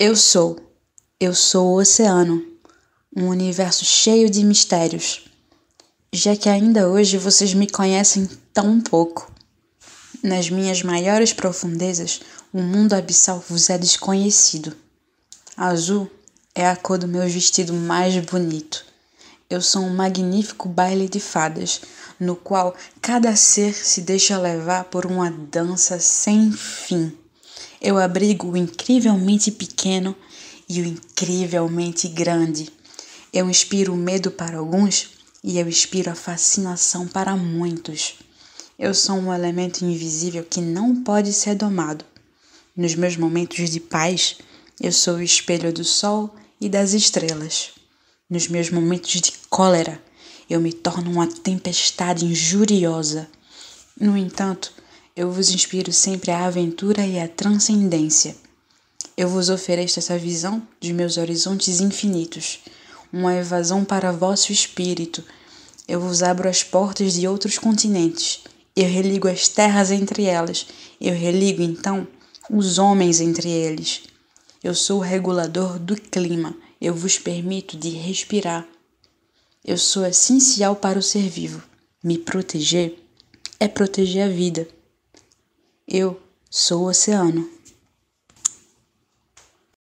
Eu sou. Eu sou o oceano, um universo cheio de mistérios. Já que ainda hoje vocês me conhecem tão pouco. Nas minhas maiores profundezas, o mundo abissal vos é desconhecido. Azul é a cor do meu vestido mais bonito. Eu sou um magnífico baile de fadas, no qual cada ser se deixa levar por uma dança sem fim. Eu abrigo o incrivelmente pequeno e o incrivelmente grande. Eu inspiro medo para alguns e eu inspiro a fascinação para muitos. Eu sou um elemento invisível que não pode ser domado. Nos meus momentos de paz, eu sou o espelho do sol e das estrelas. Nos meus momentos de cólera, eu me torno uma tempestade injuriosa. No entanto, eu vos inspiro sempre à aventura e à transcendência. Eu vos ofereço essa visão de meus horizontes infinitos, uma evasão para vosso espírito. Eu vos abro as portas de outros continentes. Eu religo as terras entre elas. Eu religo, então, os homens entre eles. Eu sou o regulador do clima. Eu vos permito de respirar. Eu sou essencial para o ser vivo. Me proteger é proteger a vida. Eu sou o oceano.